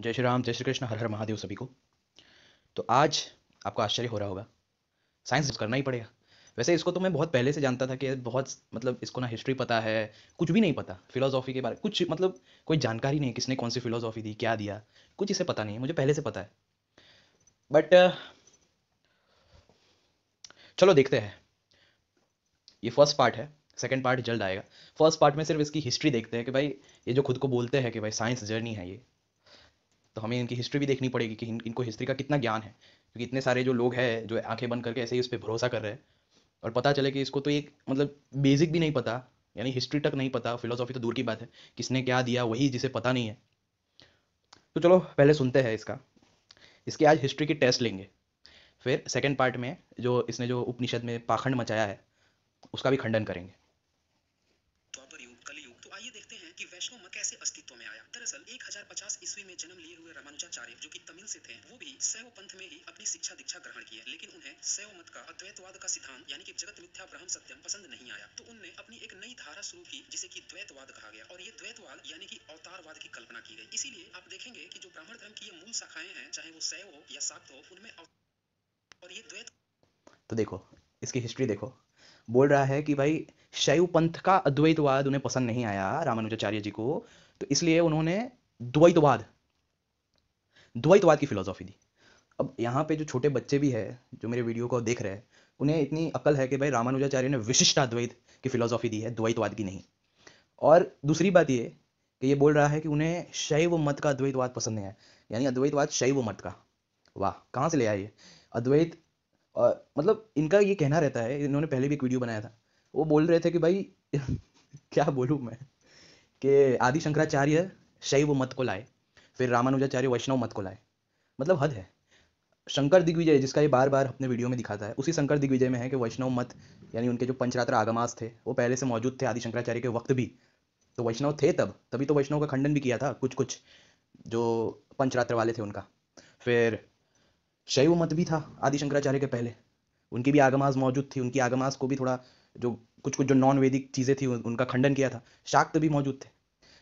जय श्री राम जय श्री कृष्ण हर हर महादेव सभी को तो आज आपको आश्चर्य हो रहा होगा साइंस तो करना ही पड़ेगा वैसे इसको तो मैं बहुत पहले से जानता था कि बहुत मतलब इसको ना हिस्ट्री पता है कुछ भी नहीं पता फिलोसॉफी के बारे में कुछ मतलब कोई जानकारी नहीं किसने कौन सी फिलोसॉफी दी क्या दिया कुछ इसे पता नहीं है मुझे पहले से पता है बट चलो देखते हैं ये फर्स्ट पार्ट है सेकेंड पार्ट जल्द आएगा फर्स्ट पार्ट में सिर्फ इसकी हिस्ट्री देखते हैं कि भाई ये जो खुद को बोलते हैं कि भाई साइंस जर्नी है ये तो हमें इनकी हिस्ट्री भी देखनी पड़ेगी कि इन, इनको हिस्ट्री का कितना ज्ञान है क्योंकि इतने सारे जो लोग हैं जो आंखें बंद करके ऐसे ही उस पर भरोसा कर रहे हैं और पता चले कि इसको तो एक मतलब बेसिक भी नहीं पता यानी हिस्ट्री तक नहीं पता फिलोसॉफी तो दूर की बात है किसने क्या दिया वही जिसे पता नहीं है तो चलो पहले सुनते हैं इसका इसके आज हिस्ट्री की टेस्ट लेंगे फिर सेकेंड पार्ट में जो इसने जो उपनिषद में पाखंड मचाया है उसका भी खंडन करेंगे तो, तो आइए देखते हैं कि वैष्णव मत कैसे अस्तित्व में आया दरअसल एक 2050 ईस्वी में जन्म लिए हुए रामानुजाचार्य जो कि तमिल से थे वो भी शैव पंथ में ही अपनी शिक्षा दीक्षा ग्रहण किए लेकिन उन्हें शैव मत का अद्वैतवाद का सिद्धांत यानी कि जगत मिथ्या ब्रह्म सत्यम पसंद नहीं आया तो उनने अपनी एक नई धारा शुरू की जिसे की द्वैतवाद कहा गया और ये द्वैतवाद यानी कि अवतारवाद की कल्पना की गई इसीलिए आप देखेंगे की जो ब्राह्मण धर्म की ये मूल शाखाएं हैं चाहे वो शैव हो या साप्त हो उनमें और ये द्वैत तो देखो इसकी हिस्ट्री देखो बोल रहा है कि भाई शैव पंथ का अद्वैतवाद उन्हें पसंद नहीं आया रामानुजाचार्य जी को तो इसलिए उन्होंने द्वैतवाद द्वैतवाद की फिलोसॉफी दी अब यहाँ पे जो छोटे बच्चे भी है जो मेरे वीडियो को देख रहे हैं उन्हें इतनी अकल है कि भाई रामानुजाचार्य ने विशिष्ट अद्वैत की फिलोसॉफी दी है द्वैतवाद की नहीं और दूसरी बात ये कि ये बोल रहा है कि उन्हें शैव मत का अद्वैतवाद पसंद नहीं है यानी अद्वैतवाद शैव मत का वाह कहाँ से ले आए ये अद्वैत और, मतलब इनका ये कहना रहता है इन्होंने पहले भी एक वीडियो बनाया था वो बोल रहे थे कि भाई क्या बोलूँ मैं कि आदि शंकराचार्य शैव मत को लाए फिर रामानुजाचार्य वैष्णव मत को लाए मतलब हद है शंकर दिग्विजय जिसका ये बार बार अपने वीडियो में दिखाता है उसी शंकर दिग्विजय में है कि वैष्णव मत यानी उनके जो पंचरात्र आगमास थे वो पहले से मौजूद थे आदि शंकराचार्य के वक्त भी तो वैष्णव थे तब तभी तो वैष्णव का खंडन भी किया था कुछ कुछ जो पंचरात्र वाले थे उनका फिर शैव मत भी था आदि शंकराचार्य के पहले उनकी भी आगमास मौजूद थी उनकी आगमास को भी थोड़ा जो कुछ कुछ जो नॉन वैदिक चीज़ें थी उनका खंडन किया था शाक्त भी मौजूद थे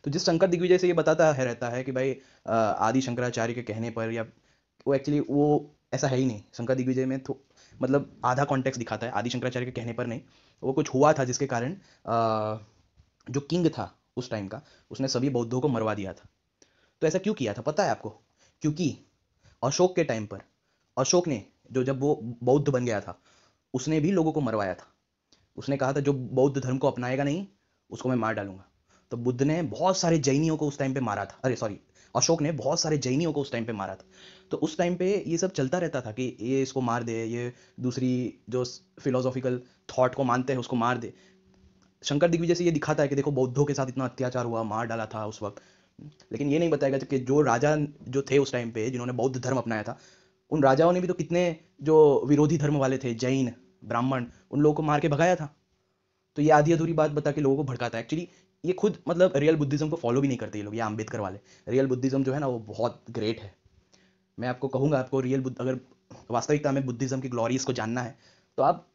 तो जिस शंकर दिग्विजय से ये बताता है रहता है कि भाई आदि शंकराचार्य के कहने पर या वो एक्चुअली वो ऐसा है ही नहीं शंकर दिग्विजय में तो मतलब आधा कॉन्टेक्स दिखाता है आदि शंकराचार्य के कहने पर नहीं वो कुछ हुआ था जिसके कारण जो किंग था उस टाइम का उसने सभी बौद्धों को मरवा दिया था तो ऐसा क्यों किया था पता है आपको क्योंकि अशोक के टाइम पर अशोक ने जो जब वो बौद्ध बन गया था उसने भी लोगों को मरवाया था उसने कहा था जो बौद्ध धर्म को अपनाएगा नहीं उसको मैं मार डालूंगा तो बुद्ध ने बहुत सारे जैनियों को उस टाइम पे मारा था अरे सॉरी अशोक ने बहुत सारे जैनियों को उस टाइम पे मारा था तो उस टाइम पे ये सब चलता रहता था कि ये इसको मार दे ये दूसरी जो फिलोसॉफिकल थॉट को मानते हैं उसको मार दे शंकर दिग्विजय से ये दिखाता है कि देखो बौद्धों के साथ इतना अत्याचार हुआ मार डाला था उस वक्त लेकिन ये नहीं बताया गया कि जो राजा जो थे उस टाइम पे जिन्होंने बौद्ध धर्म अपनाया था उन राजाओं ने भी तो कितने जो विरोधी धर्म वाले थे जैन ब्राह्मण उन लोगों को मार के भगाया था तो ये आधी अधूरी बात बता के लोगों को भड़काता है एक्चुअली ये खुद मतलब रियल बुद्धिज़्म को फॉलो भी नहीं करते ये लोग ये अम्बेडकर वाले रियल बुद्धिज़्म जो है ना वो बहुत ग्रेट है मैं आपको कहूँगा आपको रियल बुद्ध अगर वास्तविकता में बुद्धिज़्म की ग्लोरी इसको जानना है तो आप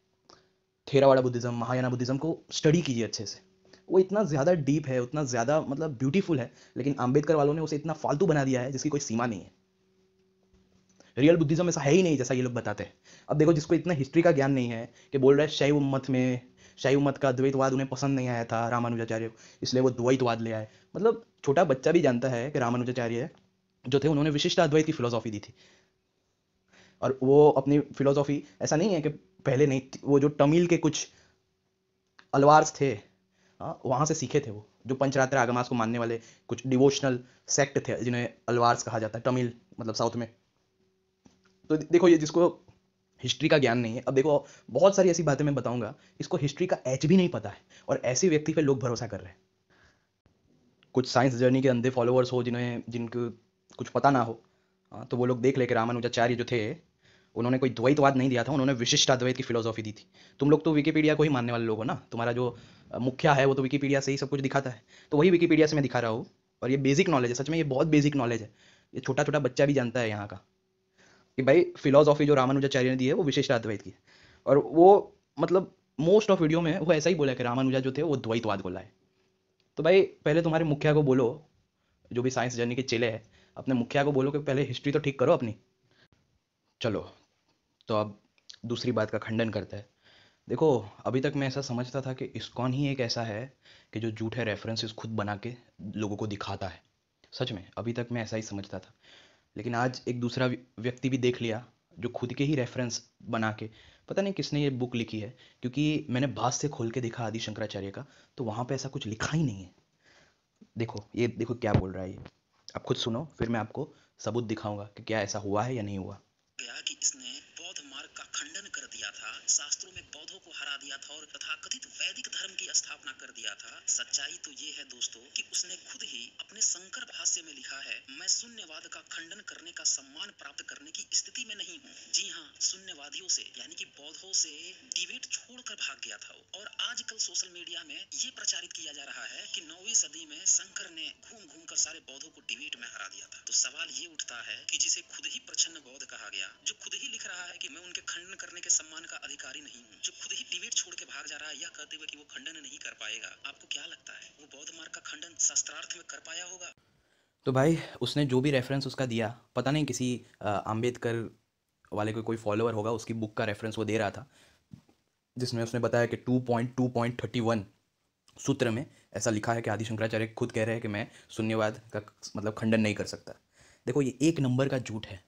थेरावाड़ा बुद्धिज़्म महायाना बुद्धिज़्म को स्टडी कीजिए अच्छे से वो इतना ज़्यादा डीप है उतना ज़्यादा मतलब ब्यूटीफुल है लेकिन अम्बेडकर वालों ने उसे इतना फालतू बना दिया है जिसकी कोई सीमा नहीं है रियल बुद्धिज़्म ऐसा है ही नहीं जैसा ये लोग बताते हैं अब देखो जिसको इतना हिस्ट्री का ज्ञान नहीं है कि बोल रहा है शैव मत में शाही मत का द्वैतवाद उन्हें पसंद नहीं आया था रामानुजाचार्य इसलिए वो द्वैतवाद ले आए मतलब छोटा बच्चा भी जानता है कि रामानुजाचार्य जो थे उन्होंने विशिष्ट अद्वैत की फिलोसॉफी दी थी और वो अपनी फिलोसॉफी ऐसा नहीं है कि पहले नहीं वो जो तमिल के कुछ अलवार्स थे हाँ, वहाँ से सीखे थे वो जो पंचरात्र आगमास को मानने वाले कुछ डिवोशनल सेक्ट थे जिन्हें अलवार्स कहा जाता है तमिल मतलब साउथ में तो देखो ये जिसको हिस्ट्री का ज्ञान नहीं है अब देखो बहुत सारी ऐसी बातें मैं बताऊंगा इसको हिस्ट्री का एच भी नहीं पता है और ऐसे व्यक्ति पे लोग भरोसा कर रहे हैं कुछ साइंस जर्नी के अंधे फॉलोअर्स हो जिन्हें जिनको कुछ पता ना हो हाँ, तो वो लोग देख ले कि रामानुजाचार्य जो थे उन्होंने कोई द्वैतवाद नहीं दिया था उन्होंने विशिष्ट अद्वैत की फिलोसॉफी दी थी तुम लोग तो विकीपीडिया को ही मानने वाले लोग हो ना तुम्हारा जो मुख्या है वो तो विकीपीडिया से ही सब कुछ दिखाता है तो वही विकीपीडिया से मैं दिखा रहा हूँ और ये बेसिक नॉलेज है सच में ये बहुत बेसिक नॉलेज है ये छोटा छोटा बच्चा भी जानता है यहाँ का कि भाई फिलोसॉफी जो रामानुजाचार्य ने दी है वो विशेष अद्वैत की और वो मतलब मोस्ट ऑफ वीडियो में वो ऐसा ही बोला कि रामानुजा जो थे वो द्वैतवाद बोला है तो भाई पहले तुम्हारे मुखिया को बोलो जो भी साइंस जर्नी के चेले हैं अपने मुखिया को बोलो कि पहले हिस्ट्री तो ठीक करो अपनी चलो तो अब दूसरी बात का खंडन करते हैं देखो अभी तक मैं ऐसा समझता था कि इस्कॉन ही एक ऐसा है कि जो झूठे रेफरेंसेस खुद बना के लोगों को दिखाता है सच में अभी तक मैं ऐसा ही समझता था लेकिन आज एक दूसरा व्यक्ति भी देख लिया जो खुद के ही रेफरेंस बना के पता नहीं किसने ये बुक लिखी है क्योंकि मैंने भाष से खोल के देखा आदि शंकराचार्य का तो वहाँ पे ऐसा कुछ लिखा ही नहीं है देखो ये देखो क्या बोल रहा है ये आप खुद सुनो फिर मैं आपको सबूत दिखाऊंगा कि क्या ऐसा हुआ है या नहीं हुआ कि इसने स्थापना कर दिया था सच्चाई तो ये है दोस्तों कि उसने खुद ही अपने संकर भाष्य में लिखा है मैं शून्यवाद का खंडन करने का सम्मान प्राप्त करने की स्थिति में नहीं हूँ जी हाँ शून्यवादियों से यानी कि बौद्धों से डिबेट छोड़कर भाग गया था और आजकल सोशल मीडिया में ये प्रचारित किया जा रहा है की नौवीं सदी में शंकर ने घूम घूम कर सारे बौद्धों को डिबेट में हरा दिया था तो सवाल ये उठता है की जिसे खुद ही प्रचन्न बौद्ध कहा गया जो खुद ही लिख रहा है कि मैं उनके खंडन करने के सम्मान का अधिकारी नहीं हूँ जो खुद ही डिबेट छोड़ के भाग जा रहा है यह कहते हुए कि वो खंडन नहीं कर पाएगा आपको क्या लगता है वो बौद्ध मार्ग का खंडन शस्त्रार्थ में कर पाया होगा तो भाई उसने जो भी रेफरेंस उसका दिया पता नहीं किसी अम्बेडकर वाले को कोई फॉलोअर होगा उसकी बुक का रेफरेंस वो दे रहा था जिसमें उसने बताया कि two point two point thirty one सूत्र में ऐसा लिखा है कि आदि शंकराचार्य खुद कह रहे हैं कि मैं शून्यवाद का मतलब खंडन नहीं कर सकता देखो ये एक नंबर का झूठ है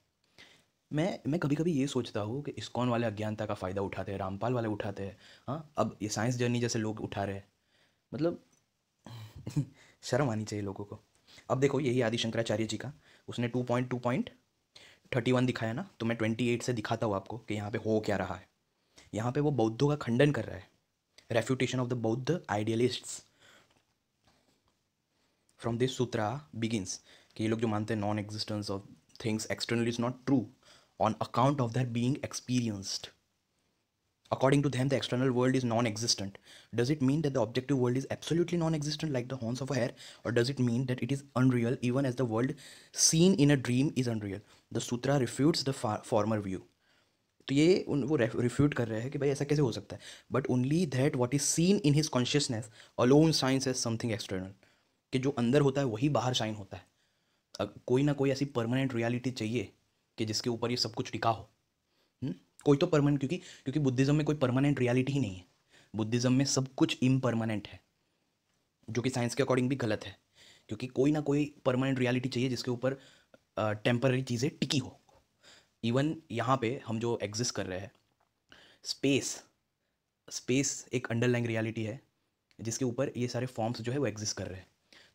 मैं मैं कभी कभी ये सोचता हूँ कि इस्कॉन वाले अज्ञानता का फ़ायदा उठाते हैं रामपाल वाले उठाते हैं हाँ अब ये साइंस जर्नी जैसे लोग उठा रहे हैं मतलब शर्म आनी चाहिए लोगों को अब देखो यही आदि शंकराचार्य जी का उसने two point two point thirty one दिखाया ना तो मैं ट्वेंटी एट से दिखाता हूँ आपको कि यहाँ पे हो क्या रहा है यहाँ पे वो बौद्धों का खंडन कर रहा है refutation of the Bauddha idealists from this sutra begins कि ये लोग जो मानते हैं non existence of things external is not true on account of their being experienced. According to them, the external world is non existent. Does it mean that the objective world is absolutely non existent, like the horns of a hare, or does it mean that it is unreal, even as the world seen in a dream is unreal? The sutra refutes the former view. तो ये उन वो refute कर रहे हैं कि भाई ऐसा कैसे हो सकता है but only that what is seen in his consciousness alone shines as something external कि जो अंदर होता है वही बाहर शाइन होता है कोई ना कोई ऐसी परमानेंट रियलिटी चाहिए कि जिसके ऊपर ये सब कुछ टिका हो हुँ? हम्म? कोई तो परमानेंट क्योंकि क्योंकि बुद्धिज़्म में कोई परमानेंट रियलिटी ही नहीं है बुद्धिज़्म में सब कुछ इम्परमानेंट है जो कि साइंस के अकॉर्डिंग भी गलत है क्योंकि कोई ना कोई परमानेंट रियलिटी चाहिए जिसके ऊपर टेम्पररी चीज़ें टिकी हो इवन यहाँ पे हम जो एग्जिस्ट कर रहे हैं स्पेस स्पेस एक अंडरलाइंग रियलिटी है जिसके ऊपर ये सारे फॉर्म्स जो है वो एग्जिस्ट कर रहे हैं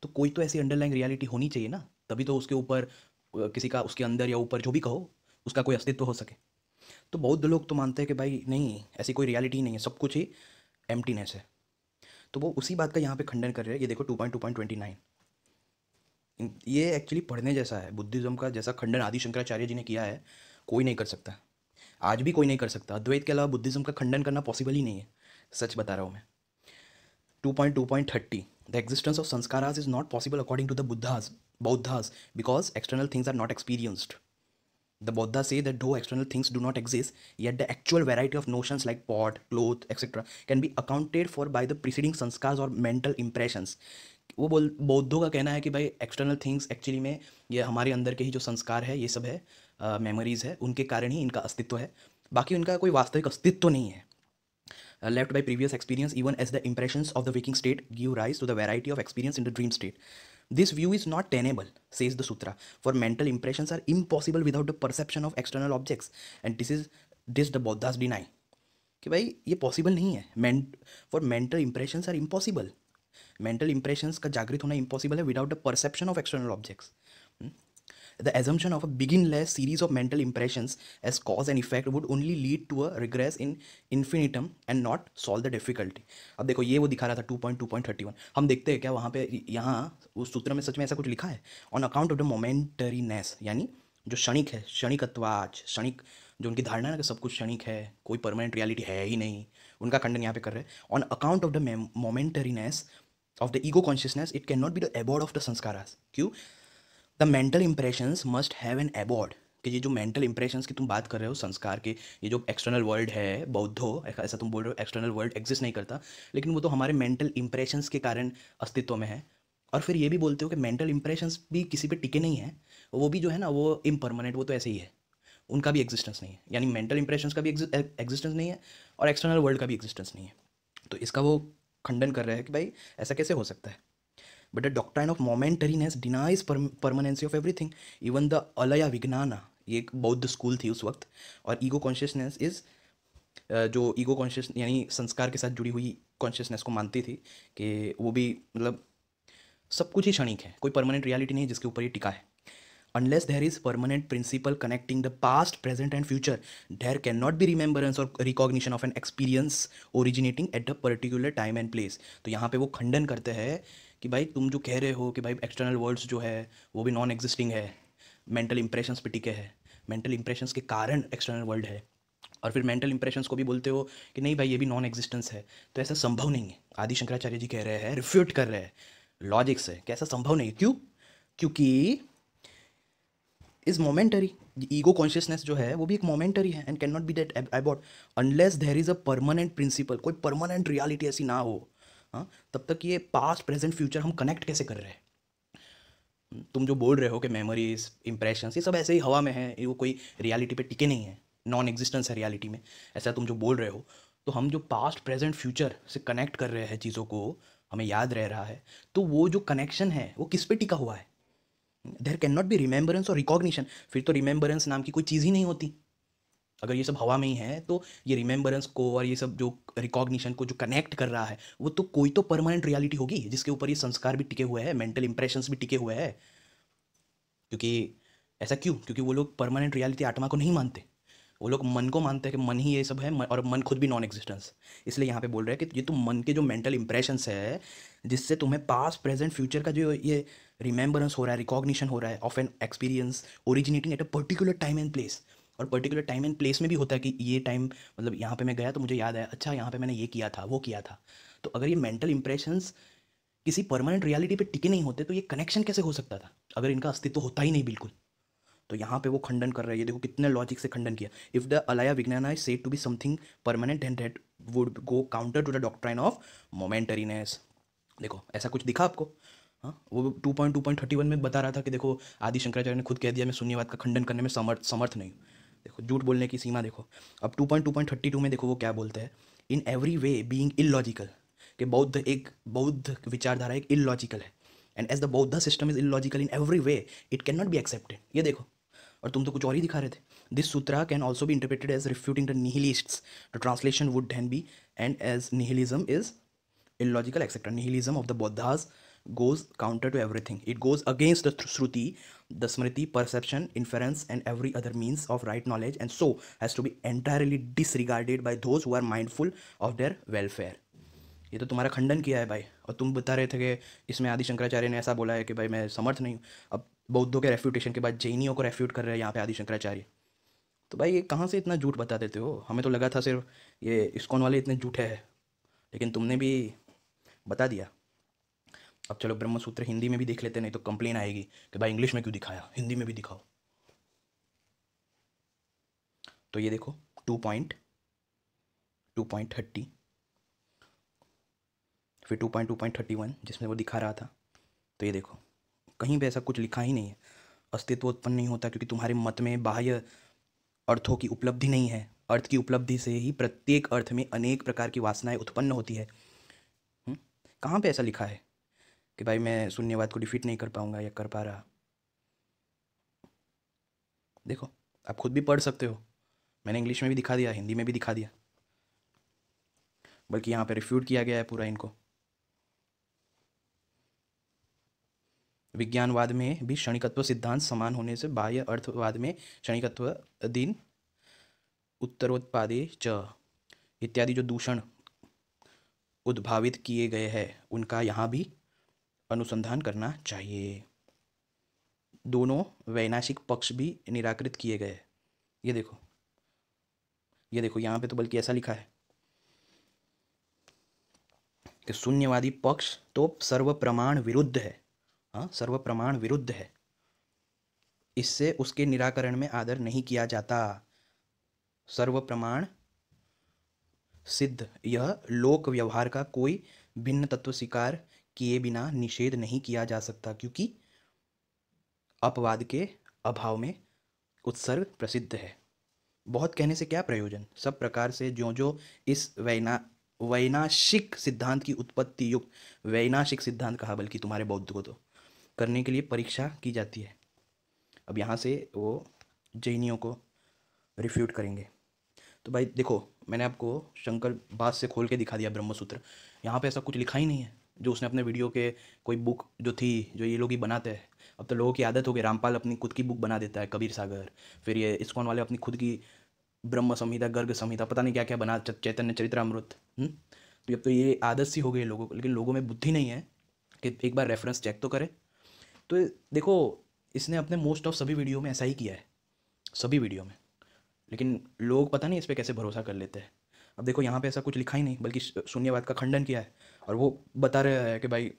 तो कोई तो ऐसी अंडरलाइंग रियलिटी होनी चाहिए ना तभी तो उसके ऊपर किसी का उसके अंदर या ऊपर जो भी कहो उसका कोई अस्तित्व हो सके तो बौद्ध लोग तो मानते हैं कि भाई नहीं ऐसी कोई रियलिटी नहीं है सब कुछ ही एम्प्टीनेस है तो वो उसी बात का यहाँ पे खंडन कर रहे हैं ये देखो two point two point twenty nine ये एक्चुअली पढ़ने जैसा है बुद्धिज़्म का जैसा खंडन आदि शंकराचार्य जी ने किया है कोई नहीं कर सकता आज भी कोई नहीं कर सकता अद्वैत के अलावा बुद्धिज़्म का खंडन करना पॉसिबल ही नहीं है सच बता रहा हूँ मैं two point two point thirty the existence of samskaras is not possible according to the Buddhas Bauddhas because external things are not experienced the Bauddha से that though external things do not exist yet the actual variety of notions like pot cloth etcetera can be accounted for by the preceding samskara और mental impressions वो बोल बौद्धों का कहना है कि भाई एक्सटर्नल थिंग्स एक्चुअली में ये हमारे अंदर के ही जो संस्कार है ये सब है मेमोरीज uh, है उनके कारण ही इनका अस्तित्व है बाकी उनका कोई वास्तविक अस्तित्व नहीं है left by previous experience even as the impression of the waking state give rise to the variety of experience in the dream state This view is not tenable, says the Sutra, for mental impressions are impossible without the perception of external objects, and this is this the Buddhas deny. कि भाई ये possible नहीं है मेंट for mental impressions are impossible mental impressions का जागृत होना impossible है without the perception of external objects The assumption of a beginless series of mental impressions as cause and effect would only lead to a regress in infinitum and not solve the difficulty. अब देखो ये वो दिखा रहा था 2.2.31 हम देखते हैं क्या वहाँ पे यहाँ उस सूत्र में सच में ऐसा कुछ लिखा है on account of the momentariness यानी जो क्षणिक है क्षणिकत्वाच क्षणिक जो उनकी धारणा है ना कि सब कुछ क्षणिक है कोई परमानेंट रियलिटी है ही नहीं उनका खंडन यहाँ पे कर रहे हैं on account of the momentariness of the ego consciousness it can not be the abode of the samskaras क्यों the mental impressions must have an abode कि ये जो मेंटल इम्प्रेशंस की तुम बात कर रहे हो संस्कार के ये जो एक्सटर्नल वर्ल्ड है बौद्धो ऐसा तुम बोल रहे हो एक्सटर्नल वर्ल्ड एग्जिस्ट नहीं करता लेकिन वो तो हमारे मेंटल इंप्रेशंस के कारण अस्तित्व में है और फिर ये भी बोलते हो कि मेंटल इम्प्रेशंस भी किसी पे टिके नहीं है वो भी जो है ना वो इम्परमानेंट वो तो ऐसे ही है उनका भी एग्जिस्टेंस नहीं है यानी मेंटल इंप्रेशंस का भी एग्जिस्टेंस नहीं है और एक्सटर्नल वर्ल्ड का भी एग्जिस्टेंस नहीं है तो इसका वो खंडन कर रहा है कि भाई ऐसा कैसे हो सकता है but the doctrine of momentariness denies permanency of everything even the alaya vijnana ये एक बौद्ध स्कूल थी उस वक्त और ईगो कॉन्शियसनेस इज़ जो ईगो कॉन्शियस यानी संस्कार के साथ जुड़ी हुई कॉन्शियसनेस को मानती थी कि वो भी मतलब सब कुछ ही क्षणिक है कोई परमानेंट रियलिटी नहीं जिसके ऊपर ये टिका है unless there is permanent principle connecting the past present and future there can not be remembrance और recognition of an experience originating at the particular time and place तो यहाँ पे वो खंडन करते हैं कि भाई तुम जो कह रहे हो कि भाई एक्सटर्नल वर्ल्ड्स जो है वो भी नॉन एग्जिस्टिंग है मेंटल इंप्रेशंस पे टिके है मेंटल इंप्रेशंस के कारण एक्सटर्नल वर्ल्ड है और फिर मेंटल इंप्रेशंस को भी बोलते हो कि नहीं भाई ये भी नॉन एग्जिस्टेंस है तो ऐसा संभव नहीं है आदि शंकराचार्य जी कह रहे हैं रिफ्यूट कर रहे हैं लॉजिक से कि ऐसा संभव नहीं क्यों क्योंकि इज़ मोमेंटरी ईगो कॉन्शियसनेस जो है वो भी एक मोमेंटरी है and can not be that about unless there is a permanent principle कोई परमानेंट रियालिटी ऐसी ना हो हाँ तब तक ये पास्ट प्रेजेंट फ्यूचर हम कनेक्ट कैसे कर रहे हैं तुम जो बोल रहे हो कि मेमोरीज इंप्रेशन ये सब ऐसे ही हवा में है वो कोई रियलिटी पे टिके नहीं है नॉन एग्जिस्टेंस है रियलिटी में ऐसा तुम जो बोल रहे हो तो हम जो पास्ट प्रेजेंट फ्यूचर से कनेक्ट कर रहे हैं चीज़ों को हमें याद रह रहा है तो वो जो कनेक्शन है वो किस पे टिका हुआ है there can not be remembrance और रिकॉग्निशन फिर तो रिमेंबरेंस नाम की कोई चीज़ ही नहीं होती अगर ये सब हवा में ही है तो ये रिमेंबरेंस को और ये सब जो रिकॉग्निशन को जो कनेक्ट कर रहा है वो तो कोई तो परमानेंट रियलिटी होगी जिसके ऊपर ये संस्कार भी टिके हुए हैं मेंटल इंप्रेशंस भी टिके हुए हैं क्योंकि ऐसा क्यों क्योंकि वो लोग परमानेंट रियलिटी आत्मा को नहीं मानते वो लोग मन को मानते हैं कि मन ही ये सब है और मन खुद भी नॉन एग्जिस्टेंस इसलिए यहाँ पे बोल रहे हैं कि ये तुम तो मन के जो मेंटल इंप्रेशन है जिससे तुम्हें पास प्रेजेंट फ्यूचर का जो ये रिमेंबरेंस हो रहा है रिकॉग्निशन हो रहा है of an experience originating at a particular time and place और पर्टिकुलर टाइम एंड प्लेस में भी होता है कि ये टाइम मतलब यहाँ पे मैं गया तो मुझे याद आया अच्छा यहाँ पे मैंने ये किया था वो किया था तो अगर ये मेंटल इंप्रेशंस किसी परमानेंट रियलिटी पे टिके नहीं होते तो ये कनेक्शन कैसे हो सकता था अगर इनका अस्तित्व होता ही नहीं बिल्कुल तो यहाँ पे वो खंडन कर रहे हैं ये देखो कितने लॉजिक से खंडन किया if the alaya vijnana is said to be something permanent and that would go counter to the doctrine of momentariness देखो ऐसा कुछ दिखा आपको हाँ वो two point two point thirty one में बता रहा था कि देखो आदि शंकराचार्य ने खुद कह दिया मैं शून्यवाद का खंडन करने में समर्थ समर्थ नहीं हूँ देखो झूठ बोलने की सीमा देखो अब two point two point thirty two में देखो वो क्या बोलते हैं in every way being illogical कि बौद्ध एक बौद्ध विचारधारा एक इलॉजिकल है and as the Bauddha system is illogical in every way it can not be accepted ये देखो और तुम तो कुछ और ही दिखा रहे थे दिस सूत्रा कैन ऑल्सो भी interpreted as refuting the nihilist the translation would हैन be and as nihilism is illogical except nihilism of the Bauddhas goes counter to everything. It goes against the Shruti, the Smriti, perception, inference, and every other means of right knowledge, and so has to be entirely disregarded by those who are mindful of their welfare. ये तो तुम्हारा खंडन किया है भाई और तुम बता रहे थे कि इसमें आदि शंकराचार्य ने ऐसा बोला है कि भाई मैं समर्थ नहीं हूँ अब बौद्धों के रेफ्यूटेशन के बाद जैनियों को रेफ्यूट कर रहे हैं यहाँ पे आदि शंकराचार्य तो भाई ये कहाँ से इतना झूठ बता देते हो हमें तो लगा था सिर्फ ये इस्कॉन वाले इतने झूठे हैं लेकिन तुमने भी बता दिया अब चलो ब्रह्मसूत्र हिंदी में भी देख लेते नहीं तो कंप्लेन आएगी कि भाई इंग्लिश में क्यों दिखाया हिंदी में भी दिखाओ तो ये देखो two point two point thirty फिर two point two point thirty one जिसमें वो दिखा रहा था तो ये देखो कहीं पे ऐसा कुछ लिखा ही नहीं है अस्तित्व उत्पन्न नहीं होता क्योंकि तुम्हारे मत में बाह्य अर्थों की उपलब्धि नहीं है अर्थ की उपलब्धि से ही प्रत्येक अर्थ में अनेक प्रकार की वासनाएं उत्पन्न होती है हम्म, कहाँ पे ऐसा लिखा है कि भाई मैं शून्यवाद को डिफीट नहीं कर पाऊंगा या कर पा रहा देखो आप खुद भी पढ़ सकते हो मैंने इंग्लिश में भी दिखा दिया हिंदी में भी दिखा दिया बल्कि यहाँ पे रिफ्यूट किया गया है पूरा इनको विज्ञानवाद में भी क्षणिकत्व सिद्धांत समान होने से बाह्य अर्थवाद में क्षणिकत्व दिन उत्तरोत्पादी च इत्यादि जो दूषण उद्भावित किए गए हैं उनका यहाँ भी अनुसंधान करना चाहिए दोनों वैनाशिक पक्ष भी निराकृत किए गए ये देखो ये देखो यहाँ पे तो बल्कि ऐसा लिखा है कि शून्यवादी पक्ष तो सर्व प्रमाण विरुद्ध है हाँ सर्व प्रमाण विरुद्ध है इससे उसके निराकरण में आदर नहीं किया जाता सर्व प्रमाण सिद्ध यह लोक व्यवहार का कोई भिन्न तत्व स्वीकार किए बिना निषेध नहीं किया जा सकता क्योंकि अपवाद के अभाव में उत्सर्ग प्रसिद्ध है बहुत कहने से क्या प्रयोजन सब प्रकार से जो जो इस वैना वैनाशिक सिद्धांत की उत्पत्ति युक्त वैनाशिक सिद्धांत कहा बल्कि तुम्हारे बौद्ध को तो करने के लिए परीक्षा की जाती है अब यहाँ से वो जैनियों को रिफ्यूट करेंगे तो भाई देखो मैंने आपको शंकर बात से खोल के दिखा दिया ब्रह्मसूत्र यहाँ पे ऐसा कुछ लिखा ही नहीं है जो उसने अपने वीडियो के कोई बुक जो थी जो ये लोग ही बनाते हैं अब तो लोगों की आदत हो गई रामपाल अपनी खुद की बुक बना देता है कबीर सागर फिर ये इस्कॉन वाले अपनी खुद की ब्रह्म संहिता गर्ग संहिता पता नहीं क्या क्या बना चैतन्य चरित्रामृत हम्म? तो अब तो ये आदत सी हो गई लोगों को लेकिन लोगों में बुद्धि नहीं है कि एक बार रेफरेंस चेक तो करें तो देखो इसने अपने मोस्ट ऑफ सभी वीडियो में ऐसा ही किया है सभी वीडियो में लेकिन लोग पता नहीं इस पर कैसे भरोसा कर लेते हैं अब देखो यहाँ पे ऐसा कुछ लिखा ही नहीं बल्कि शून्यवाद का खंडन किया है और वो बता रहा है कि भाई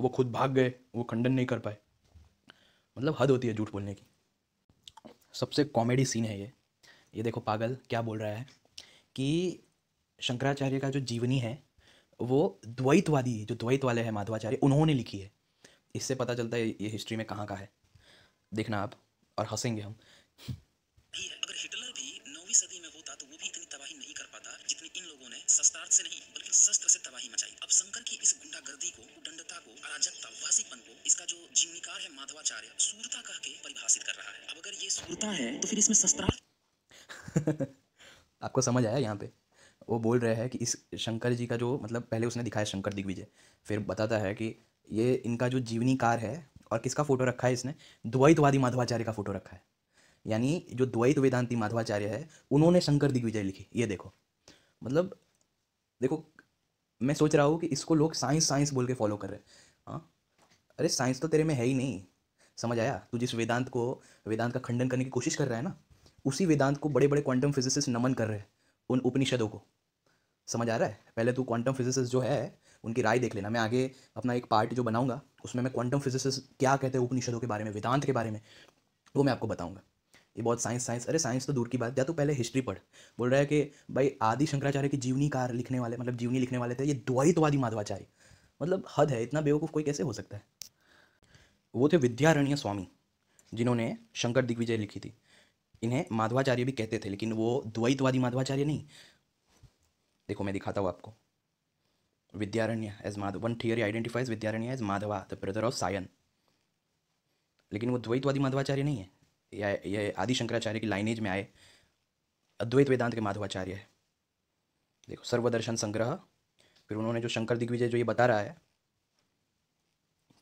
वो खुद भाग गए वो खंडन नहीं कर पाए मतलब हद होती है झूठ बोलने की सबसे कॉमेडी सीन है ये ये देखो पागल क्या बोल रहा है कि शंकराचार्य का जो जीवनी है वो द्वैतवादी जो द्वैत वाले हैं माधवाचार्य उन्होंने लिखी है इससे पता चलता है ये हिस्ट्री में कहाँ का है देखना आप और हंसेंगे हम इसका जो जीवनीकार है माधवाचार्य सूरता कह के परिभाषित कर रहा है अब अगर ये सूरता है तो फिर इसमें शस्त्रार्थ आपको समझ आया यहाँ पे वो बोल रहे हैं कि इस शंकर जी का जो मतलब पहले उसने दिखाया शंकर दिग्विजय फिर बताता है कि ये इनका जो जीवनी कार है और किसका फोटो रखा है इसने द्वैतवादी माधवाचार्य का फोटो रखा है यानी जो द्वैत वेदांती माधवाचार्य है उन्होंने शंकर दिग्विजय लिखी ये देखो मतलब देखो मैं सोच रहा हूँ कि इसको लोग साइंस साइंस बोल के फॉलो कर रहे हैं हाँ अरे साइंस तो तेरे में है ही नहीं समझ आया तू जिस वेदांत को वेदांत का खंडन करने की कोशिश कर रहा है ना उसी वेदांत को बड़े बड़े क्वांटम फिजिसिस्ट नमन कर रहे हैं उन उपनिषदों को समझ आ रहा है पहले तू क्वांटम फिजिसिस्ट जो है उनकी राय देख लेना मैं आगे अपना एक पार्ट जो बनाऊंगा उसमें मैं क्वांटम फिजिसिस्ट क्या कहते हैं उपनिषदों के बारे में वेदांत के बारे में वो मैं आपको बताऊंगा ये बहुत साइंस साइंस अरे साइंस तो दूर की बात या तो पहले हिस्ट्री पढ़ बोल रहा है कि भाई आदि शंकराचार्य की जीवनीकार लिखने वाले मतलब जीवनी लिखने वाले थे ये द्वैतवादी माधवाचार्य मतलब हद है इतना बेवकूफ़ कोई कैसे हो सकता है वो थे विद्यारण्य स्वामी जिन्होंने शंकर दिग्विजय लिखी थी इन्हें माधवाचार्य भी कहते थे लेकिन वो द्वैतवादी माधवाचार्य नहीं देखो मैं दिखाता हूँ आपको Vidyaranya as Madhava one theory identifies Vidyaranya as Madhava the brother of Sayana लेकिन वो द्वैतवादी माधवाचार्य नहीं है या ये आदि शंकराचार्य की लाइनेज में आए अद्वैत वेदांत के माधवाचार्य है देखो सर्वदर्शन संग्रह फिर उन्होंने जो शंकर दिग्विजय जो ये बता रहा है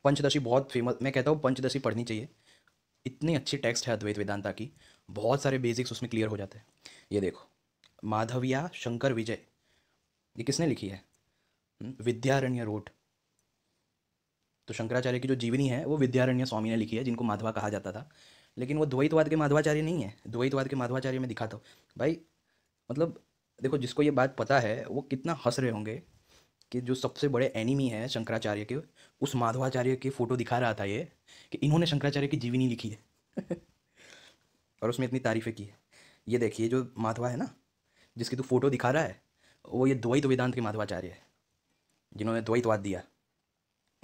पंचदशी बहुत फेमस मैं कहता हूँ पंचदशी पढ़नी चाहिए इतनी अच्छी टेक्स्ट है अद्वैत वेदांता की बहुत सारे बेसिक्स उसमें क्लियर हो जाते हैं ये देखो माधविया शंकर विजय ये किसने लिखी है हम्म, विद्यारण्य रोड तो शंकराचार्य की जो जीवनी है वो विद्यारण्य स्वामी ने लिखी है जिनको माधवा कहा जाता था लेकिन वो द्वैतवाद के माधवाचार्य नहीं है द्वैतवाद के माधवाचार्य में दिखाता हूँ भाई मतलब देखो जिसको ये बात पता है वो कितना हंस रहे होंगे कि जो सबसे बड़े एनिमी है शंकराचार्य के उस माधवाचार्य की फ़ोटो दिखा रहा था ये कि इन्होंने शंकराचार्य की जीवनी लिखी है और उसमें इतनी तारीफ़ें की है ये देखिए जो माधवा है ना जिसकी तू फ़ोटो दिखा रहा है वो ये द्वैत वेदांत के माधवाचार्य है जिन्होंने द्वैतवाद दिया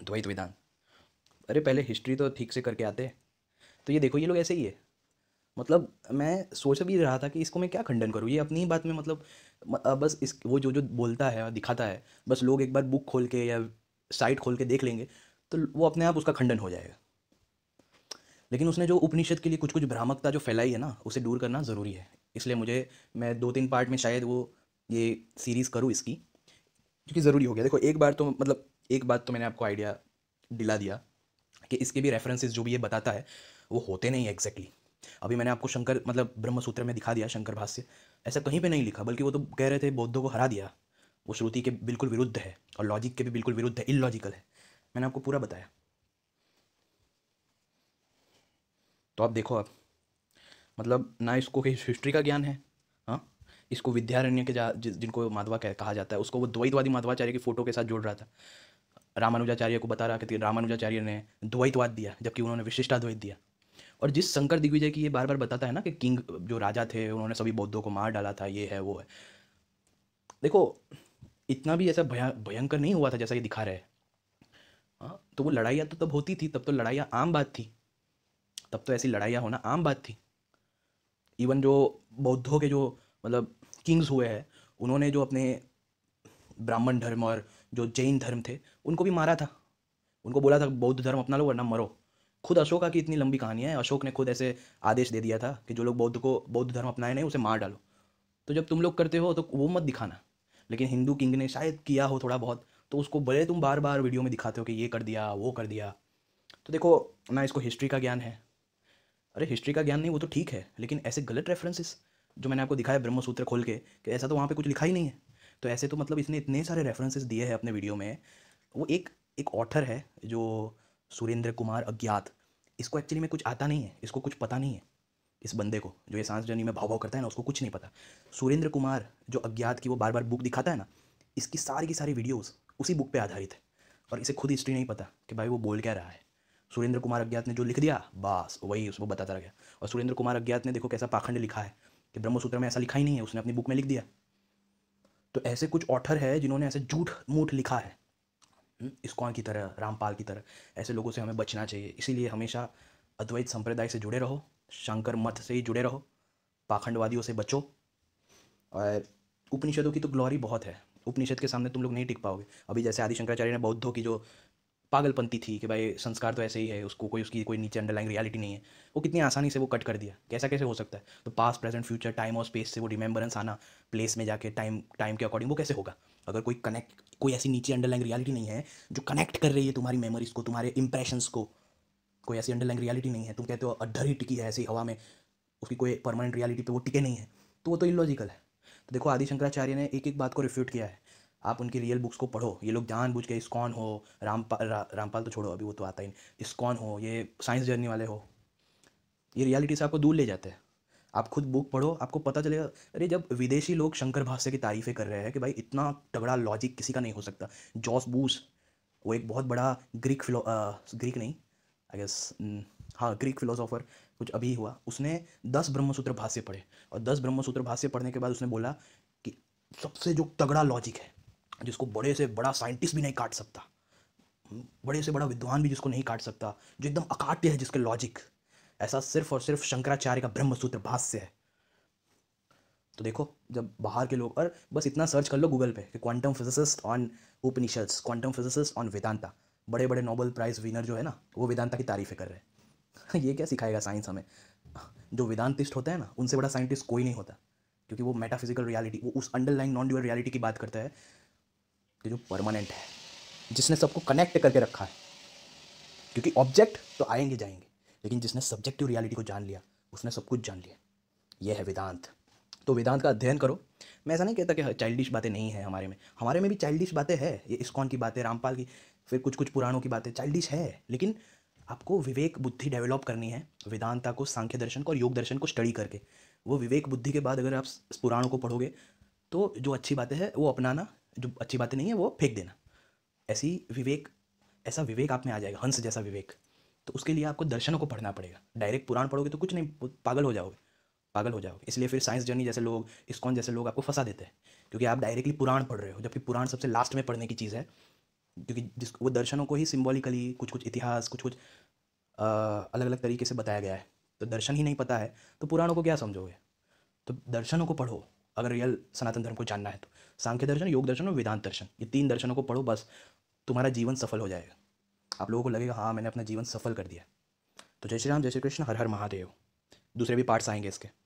द्वैत वेदांत अरे पहले हिस्ट्री तो ठीक से करके आते हैं तो ये देखो ये लोग ऐसे ही है मतलब मैं सोच भी रहा था कि इसको मैं क्या खंडन करूँ ये अपनी ही बात में मतलब बस इस वो जो जो बोलता है दिखाता है बस लोग एक बार बुक खोल के या साइट खोल के देख लेंगे तो वो अपने आप उसका खंडन हो जाएगा लेकिन उसने जो उपनिषद के लिए कुछ कुछ भ्रामकता जो फैलाई है ना उसे दूर करना ज़रूरी है इसलिए मुझे मैं दो तीन पार्ट में शायद वो ये सीरीज़ करूँ इसकी क्योंकि ज़रूरी हो गया देखो एक बार तो मतलब एक बात तो मैंने आपको आइडिया दिला दिया कि इसके भी रेफरेंसेस जो भी ये बताता है वो होते नहीं एग्जैक्टली अभी मैंने आपको शंकर मतलब ब्रह्मसूत्र में दिखा दिया शंकर भाष्य ऐसा कहीं पर नहीं लिखा बल्कि वो तो कह रहे थे बौद्धों को हरा दिया वो श्रुति के बिल्कुल विरुद्ध है और लॉजिक के भी बिल्कुल विरुद्ध है इलॉजिकल है मैंने आपको पूरा बताया तो आप देखो आप मतलब ना इसको कहीं हिस्ट्री का ज्ञान है हाँ इसको विद्यारण्य के जा जिनको माधवा कह, कहा जाता है उसको वो द्वैतवादी माधवाचार्य की फ़ोटो के साथ जोड़ रहा था रामानुजाचार्य को बता रहा कि रामानुजाचार्य ने द्वैतवाद दिया जबकि उन्होंने विशिष्टाद्वैत दिया और जिस शंकर दिग्विजय की ये बार बार बताता है ना कि किंग जो राजा थे उन्होंने सभी बौद्धों को मार डाला था ये है वो है देखो इतना भी ऐसा भया भयंकर नहीं हुआ था जैसा ये दिखा रहे हैं हाँ तो वो लड़ाइयाँ तो तब होती थी तब तो लड़ाइयाँ आम बात थी तब तो ऐसी लड़ाइयाँ होना आम बात थी इवन जो बौद्धों के जो मतलब किंग्स हुए हैं उन्होंने जो अपने ब्राह्मण धर्म और जो जैन धर्म थे उनको भी मारा था उनको बोला था बौद्ध धर्म अपना लो वरना मरो खुद अशोका की इतनी लंबी कहानी है अशोक ने खुद ऐसे आदेश दे दिया था कि जो लोग बौद्ध को बौद्ध धर्म अपनाए नहीं उसे मार डालो तो जब तुम लोग करते हो तो वो मत दिखाना लेकिन हिंदू किंग ने शायद किया हो थोड़ा बहुत तो उसको बड़े तुम बार बार वीडियो में दिखाते हो कि ये कर दिया वो कर दिया तो देखो ना इसको हिस्ट्री का ज्ञान है अरे हिस्ट्री का ज्ञान नहीं वो तो ठीक है लेकिन ऐसे गलत रेफरेंसेस जो मैंने आपको दिखाया ब्रह्मसूत्र खोल के कि ऐसा तो वहाँ पे कुछ लिखा ही नहीं है तो ऐसे तो मतलब इसने इतने सारे रेफरेंसेस दिए हैं अपने वीडियो में वो एक एक ऑथर है जो सुरेंद्र कुमार अज्ञात इसको एक्चुअली में कुछ आता नहीं है इसको कुछ पता नहीं है इस बंदे को जो ये सांस जर्नी में भाव भाव करता है ना उसको कुछ नहीं पता सुरेंद्र कुमार जो अज्ञात की वो बार बार बुक दिखाता है ना इसकी सारी की सारी वीडियोज़ उसी बुक पर आधारित है और इसे खुद हिस्ट्री नहीं पता कि भाई वो बोल क्या रहा है सुरेंद्र कुमार अज्ञात ने जो लिख दिया बस वही उसको बताता रह गया और सुरेंद्र कुमार अज्ञात ने देखो कैसा पाखंड लिखा है कि ब्रह्मसूत्र में ऐसा लिखा ही नहीं है उसने अपनी बुक में लिख दिया तो ऐसे कुछ ऑथर है जिन्होंने ऐसे झूठ मूठ लिखा है इस्कॉन की तरह रामपाल की तरह ऐसे लोगों से हमें बचना चाहिए इसीलिए हमेशा अद्वैत संप्रदाय से जुड़े रहो शंकर मत से ही जुड़े रहो पाखंडवादियों से बचो और उपनिषदों की तो ग्लोरी बहुत है उपनिषद के सामने तुम लोग नहीं टिक पाओगे अभी जैसे आदि शंकराचार्य ने बौद्धों की जो पागलपंथी थी कि भाई संस्कार तो ऐसे ही है उसको कोई उसकी कोई नीचे अंडरलाइन रियलिटी नहीं है वो कितनी आसानी से वो कट कर दिया कैसा कैसे हो सकता है तो पास्ट प्रेजेंट फ्यूचर टाइम और स्पेस से वो रिमेंबरेंस आना प्लेस में जाके टाइम टाइम के अकॉर्डिंग वो कैसे होगा अगर कोई कनेक्ट कोई ऐसी नीचे अंडरलाइन रियलिटी नहीं है जो कनेक्ट कर रही है तुम्हारी मेमोरीज को तुम्हारे इंप्रेशंस को कोई ऐसी अंडरलाइन रियलिटी नहीं है तुम कहते हो अड्ढर ही टिकी है ऐसी हवा में उसकी कोई परमानेंट रियलिटी तो वो टिके नहीं है तो वो तो इलॉजिकल है तो देखो आदि शंकराचार्य ने एक एक बात को रिफ्यूट किया है आप उनकी रियल बुक्स को पढ़ो ये लोग जान के इस्कॉन हो रामपाल रा, रामपाल तो छोड़ो अभी वो तो आता ही नहीं इस्कॉन हो ये साइंस जर्नी वाले हो ये रियलिटी से आपको दूर ले जाते हैं आप खुद बुक पढ़ो आपको पता चलेगा अरे जब विदेशी लोग शंकर भाष्य की तारीफ़ें कर रहे हैं कि भाई इतना तगड़ा लॉजिक किसी का नहीं हो सकता जॉस बूस वो एक बहुत बड़ा ग्रीक फिलो ग्रीक नहीं आई गेस हाँ ग्रीक फिलोसोफर कुछ अभी हुआ उसने दस ब्रह्मसूत्र भाष्य पढ़े और दस ब्रह्मसूत्र भाष्य पढ़ने के बाद उसने बोला कि सबसे जो तगड़ा लॉजिक है जिसको बड़े से बड़ा साइंटिस्ट भी नहीं काट सकता बड़े से बड़ा विद्वान भी जिसको नहीं काट सकता जो एकदम अकाट्य है जिसके लॉजिक ऐसा सिर्फ और सिर्फ शंकराचार्य का ब्रह्मसूत्र भाष्य है तो देखो जब बाहर के लोग और बस इतना सर्च कर लो गूगल पे कि quantum physicist on Upanishads quantum physicist on Vedanta बड़े बड़े नोबल प्राइज़ विनर जो है ना वो वेदांता की तारीफ़ें कर रहे हैं ये क्या सिखाएगा साइंस हमें जो वेदांतिस्ट होते हैं ना उनसे बड़ा साइंटिस्ट कोई नहीं होता क्योंकि वो मेटाफिजिकल रियलिटी वो उस अंडरलाइन नॉन ड्यूअल रियलिटी की बात करता है कि जो परमानेंट है जिसने सबको कनेक्ट करके रखा है क्योंकि ऑब्जेक्ट तो आएंगे जाएंगे लेकिन जिसने सब्जेक्टिव रियलिटी को जान लिया उसने सब कुछ जान लिया यह है वेदांत तो वेदांत का अध्ययन करो मैं ऐसा नहीं कहता कि चाइल्डिश बातें नहीं है हमारे में हमारे में भी चाइल्डिश बातें हैं ये इस्कॉन की बातें रामपाल की फिर कुछ कुछ पुराणों की बातें चाइल्डिश है लेकिन आपको विवेक बुद्धि डेवलप करनी है वेदांता को सांख्य दर्शन को और योग दर्शन को स्टडी करके वो विवेक बुद्धि के बाद अगर आप पुराणों को पढ़ोगे तो जो अच्छी बातें हैं वो अपनाना जो अच्छी बातें नहीं है वो फेंक देना ऐसी विवेक ऐसा विवेक आप में आ जाएगा हंस जैसा विवेक तो उसके लिए आपको दर्शनों को पढ़ना पड़ेगा डायरेक्ट पुराण पढ़ोगे तो कुछ नहीं पागल हो जाओगे पागल हो जाओगे इसलिए फिर साइंस जर्नी जैसे लोग इसकॉन जैसे लोग आपको फंसा देते हैं क्योंकि आप डायरेक्टली पुराण पढ़ रहे हो जबकि पुराण सबसे लास्ट में पढ़ने की चीज़ है क्योंकि जिस वो दर्शनों को ही सिम्बॉलिकली कुछ कुछ इतिहास कुछ कुछ आ, अलग अलग तरीके से बताया गया है तो दर्शन ही नहीं पता है तो पुराणों को क्या समझोगे तो दर्शनों को पढ़ो अगर रियल सनातन धर्म को जानना है तो सांख्य दर्शन योग दर्शन और वेदांत दर्शन ये तीन दर्शनों को पढ़ो बस तुम्हारा जीवन सफल हो जाएगा आप लोगों को लगेगा हाँ मैंने अपना जीवन सफल कर दिया तो जय श्री राम जय श्री कृष्ण हर हर महादेव दूसरे भी पार्ट्स आएंगे इसके